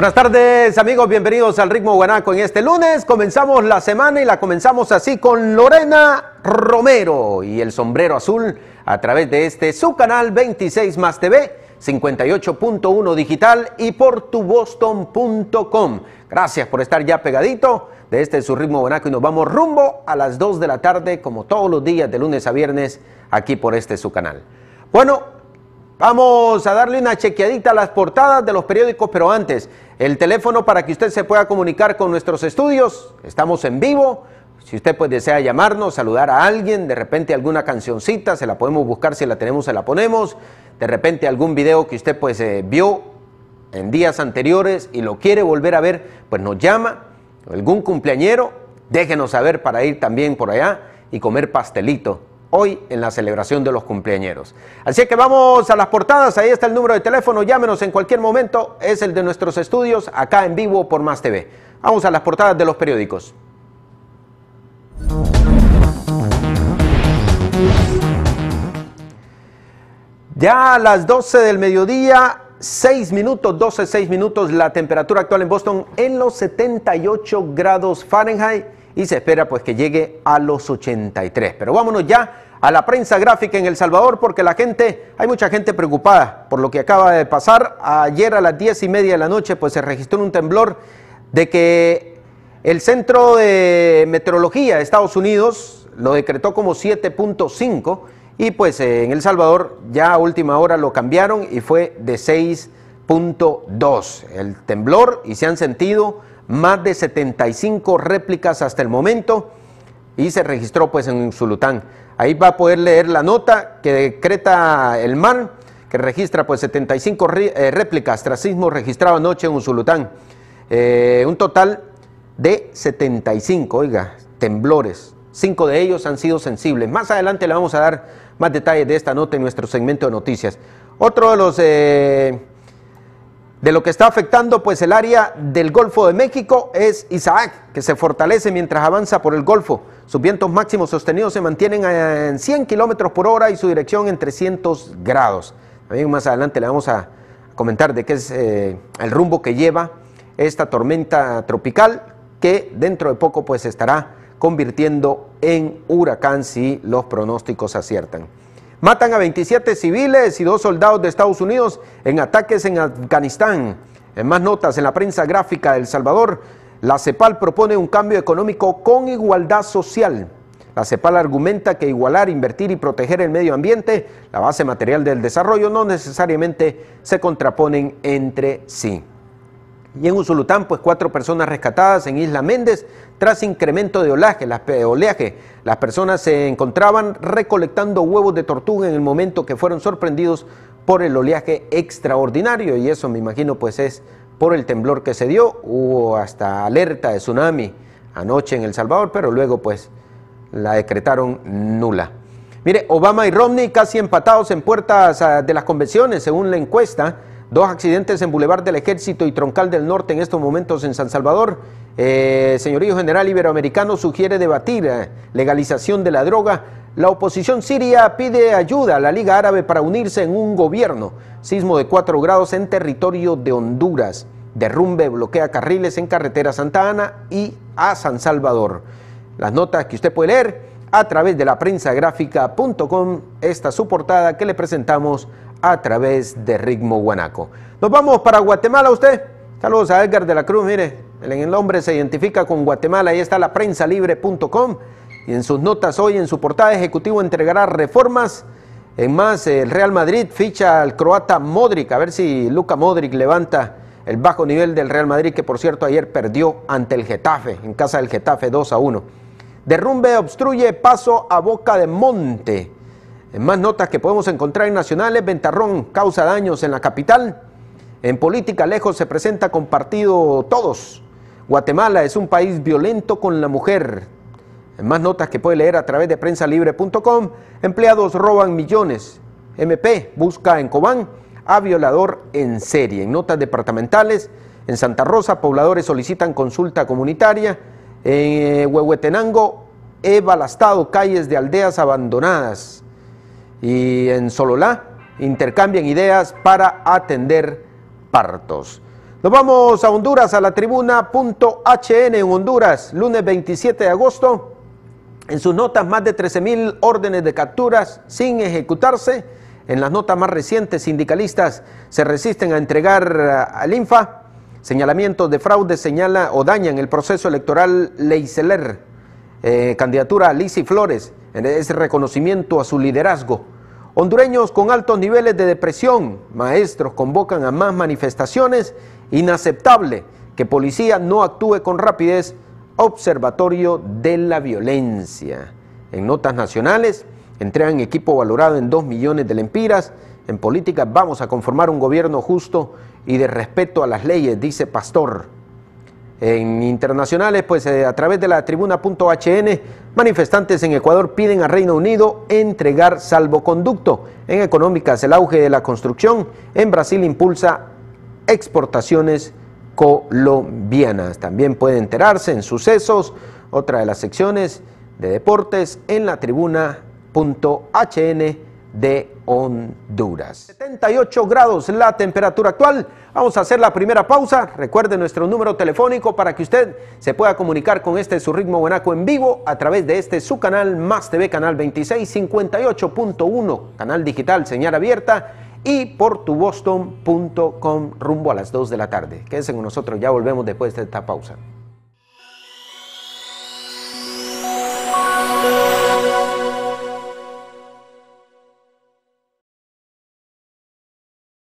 Buenas tardes amigos, bienvenidos al Ritmo Guanaco. En este lunes comenzamos la semana y la comenzamos así con Lorena Romero y el sombrero azul a través de este su canal 26 más TV, 58.1 digital y por tuboston.com. Gracias por estar ya pegadito de este su Ritmo Guanaco y nos vamos rumbo a las 2 de la tarde como todos los días de lunes a viernes aquí por este su canal. Bueno, Vamos a darle una chequeadita a las portadas de los periódicos, pero antes, el teléfono para que usted se pueda comunicar con nuestros estudios, estamos en vivo. Si usted pues desea llamarnos, saludar a alguien, de repente alguna cancioncita, se la podemos buscar, si la tenemos se la ponemos, de repente algún video que usted pues eh, vio en días anteriores y lo quiere volver a ver, pues nos llama, algún cumpleañero, déjenos saber para ir también por allá y comer pastelito hoy en la celebración de los cumpleañeros. Así que vamos a las portadas, ahí está el número de teléfono, llámenos en cualquier momento, es el de nuestros estudios acá en vivo por Más TV. Vamos a las portadas de los periódicos. Ya a las 12 del mediodía, 6 minutos, 12, 6 minutos, la temperatura actual en Boston en los 78 grados Fahrenheit y se espera pues que llegue a los 83. Pero vámonos ya a la prensa gráfica en El Salvador porque la gente, hay mucha gente preocupada por lo que acaba de pasar. Ayer a las diez y media de la noche pues se registró un temblor de que el Centro de Meteorología de Estados Unidos lo decretó como 7.5 y pues en El Salvador ya a última hora lo cambiaron y fue de 6.2 el temblor y se han sentido más de 75 réplicas hasta el momento y se registró pues en Usulután. Ahí va a poder leer la nota que decreta el mar, que registra pues 75 eh, réplicas tras sismo registrado anoche en Usulután. Eh, un total de 75, oiga, temblores. Cinco de ellos han sido sensibles. Más adelante le vamos a dar más detalles de esta nota en nuestro segmento de noticias. Otro de los... Eh, de lo que está afectando pues el área del Golfo de México es Isaac, que se fortalece mientras avanza por el Golfo. Sus vientos máximos sostenidos se mantienen en 100 kilómetros por hora y su dirección en 300 grados. También más adelante le vamos a comentar de qué es eh, el rumbo que lleva esta tormenta tropical, que dentro de poco pues estará convirtiendo en huracán si los pronósticos aciertan. Matan a 27 civiles y dos soldados de Estados Unidos en ataques en Afganistán. En más notas, en la prensa gráfica de El Salvador, la CEPAL propone un cambio económico con igualdad social. La CEPAL argumenta que igualar, invertir y proteger el medio ambiente, la base material del desarrollo, no necesariamente se contraponen entre sí. Y en Usulután, pues cuatro personas rescatadas en Isla Méndez tras incremento de oleaje. Las, oleaje. Las personas se encontraban recolectando huevos de tortuga en el momento que fueron sorprendidos por el oleaje extraordinario. Y eso me imagino pues es por el temblor que se dio. Hubo hasta alerta de tsunami anoche en El Salvador, pero luego pues la decretaron nula. Mire, Obama y Romney casi empatados en puertas ah, de las convenciones según la encuesta. Dos accidentes en Boulevard del Ejército y Troncal del Norte en estos momentos en San Salvador. Eh, señorío General Iberoamericano sugiere debatir eh, legalización de la droga. La oposición siria pide ayuda a la Liga Árabe para unirse en un gobierno. Sismo de 4 grados en territorio de Honduras. Derrumbe bloquea carriles en carretera Santa Ana y a San Salvador. Las notas que usted puede leer a través de la prensa gráfica.com. Esta su portada que le presentamos a través de Ritmo Guanaco. Nos vamos para Guatemala, usted. Saludos a Edgar de la Cruz, mire, el hombre se identifica con Guatemala, ahí está la prensalibre.com y en sus notas hoy en su portada ejecutivo entregará reformas. En más, el Real Madrid ficha al croata Modric, a ver si Luca Modric levanta el bajo nivel del Real Madrid, que por cierto ayer perdió ante el Getafe, en casa del Getafe 2 a 1. Derrumbe obstruye paso a boca de monte. En más notas que podemos encontrar en Nacionales, Ventarrón causa daños en la capital. En política lejos se presenta compartido todos. Guatemala es un país violento con la mujer. En más notas que puede leer a través de prensalibre.com, empleados roban millones. MP busca en Cobán a violador en serie. En notas departamentales, en Santa Rosa, pobladores solicitan consulta comunitaria. En eh, Huehuetenango, he balastado calles de aldeas abandonadas y en Sololá intercambian ideas para atender partos. Nos vamos a Honduras, a la tribuna.hn en Honduras, lunes 27 de agosto. En sus notas, más de 13.000 órdenes de capturas sin ejecutarse. En las notas más recientes, sindicalistas se resisten a entregar al INFA. Señalamientos de fraude señala o dañan el proceso electoral Leiseler. Eh, candidatura Lisi Flores en ese reconocimiento a su liderazgo. Hondureños con altos niveles de depresión, maestros convocan a más manifestaciones, inaceptable que policía no actúe con rapidez, observatorio de la violencia. En notas nacionales, entregan equipo valorado en 2 millones de lempiras, en política vamos a conformar un gobierno justo y de respeto a las leyes, dice Pastor. En internacionales, pues eh, a través de la tribuna.hn, manifestantes en Ecuador piden a Reino Unido entregar salvoconducto. En económicas, el auge de la construcción. En Brasil impulsa exportaciones colombianas. También puede enterarse en sucesos, otra de las secciones de deportes en la tribuna.hn de Honduras. 78 grados la temperatura actual. Vamos a hacer la primera pausa. Recuerde nuestro número telefónico para que usted se pueda comunicar con este su ritmo buenaco en vivo a través de este su canal Más TV Canal 2658.1, canal digital, señal abierta y por rumbo a las 2 de la tarde. Quédense con nosotros, ya volvemos después de esta pausa.